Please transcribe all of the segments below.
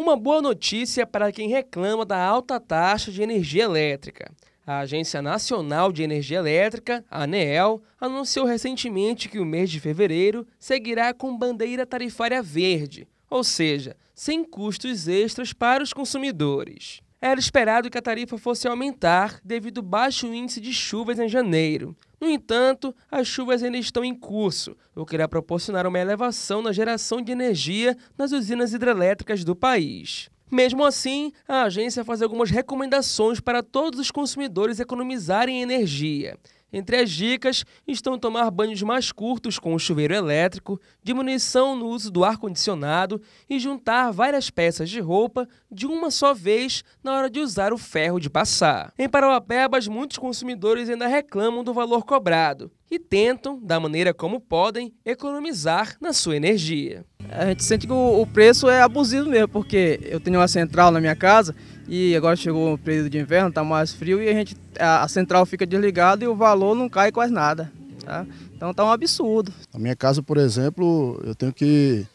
Uma boa notícia para quem reclama da alta taxa de energia elétrica. A Agência Nacional de Energia Elétrica, a ANEEL, anunciou recentemente que o mês de fevereiro seguirá com bandeira tarifária verde, ou seja, sem custos extras para os consumidores. Era esperado que a tarifa fosse aumentar devido ao baixo índice de chuvas em janeiro, no entanto, as chuvas ainda estão em curso, o que irá proporcionar uma elevação na geração de energia nas usinas hidrelétricas do país. Mesmo assim, a agência faz algumas recomendações para todos os consumidores economizarem energia. Entre as dicas estão tomar banhos mais curtos com o chuveiro elétrico, diminuição no uso do ar-condicionado e juntar várias peças de roupa de uma só vez na hora de usar o ferro de passar. Em Parauapebas, muitos consumidores ainda reclamam do valor cobrado e tentam, da maneira como podem, economizar na sua energia. A gente sente que o preço é abusivo mesmo, porque eu tenho uma central na minha casa e agora chegou o período de inverno, está mais frio e a, gente, a, a central fica desligada e o valor não cai quase nada. Tá? Então está um absurdo. Na minha casa, por exemplo, eu tenho que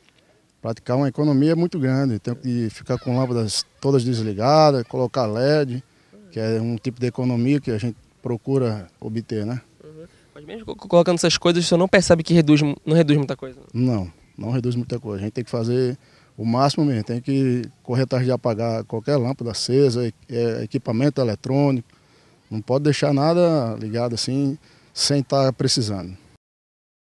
praticar uma economia muito grande. Tenho que ficar com lâmpadas todas desligadas, colocar LED, que é um tipo de economia que a gente procura obter, né? Uhum. Mas mesmo colocando essas coisas, você não percebe que reduz, não reduz muita coisa? Não, não reduz muita coisa. A gente tem que fazer o máximo mesmo. Tem que correr atrás de apagar qualquer lâmpada acesa, é, equipamento eletrônico. Não pode deixar nada ligado assim sem estar tá precisando.